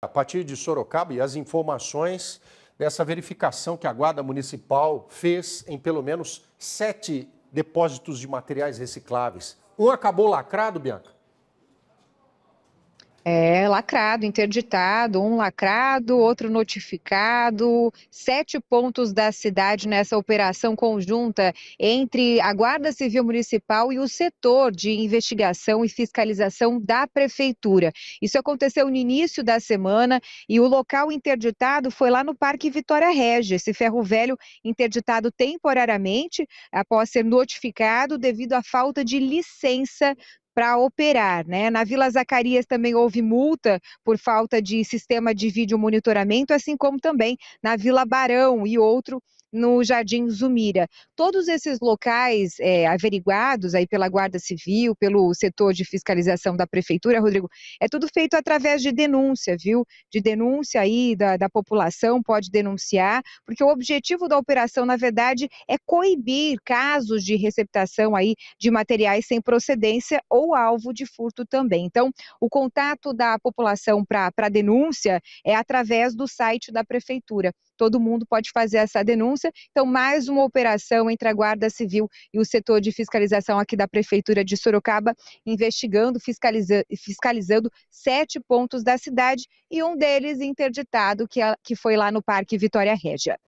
A partir de Sorocaba e as informações dessa verificação que a Guarda Municipal fez em pelo menos sete depósitos de materiais recicláveis. Um acabou lacrado, Bianca? É, lacrado, interditado, um lacrado, outro notificado, sete pontos da cidade nessa operação conjunta entre a Guarda Civil Municipal e o setor de investigação e fiscalização da Prefeitura. Isso aconteceu no início da semana e o local interditado foi lá no Parque Vitória Regia, esse ferro velho interditado temporariamente após ser notificado devido à falta de licença para operar. Né? Na Vila Zacarias também houve multa por falta de sistema de vídeo monitoramento, assim como também na Vila Barão e outro no Jardim Zumira. Todos esses locais é, averiguados aí pela Guarda Civil, pelo setor de fiscalização da Prefeitura, Rodrigo, é tudo feito através de denúncia, viu? De denúncia aí da, da população, pode denunciar, porque o objetivo da operação, na verdade, é coibir casos de receptação aí de materiais sem procedência ou alvo de furto também. Então, o contato da população para denúncia é através do site da Prefeitura. Todo mundo pode fazer essa denúncia denúncia. Então, mais uma operação entre a Guarda Civil e o setor de fiscalização aqui da Prefeitura de Sorocaba, investigando, fiscaliza, fiscalizando sete pontos da cidade e um deles interditado, que, é, que foi lá no Parque Vitória Régia.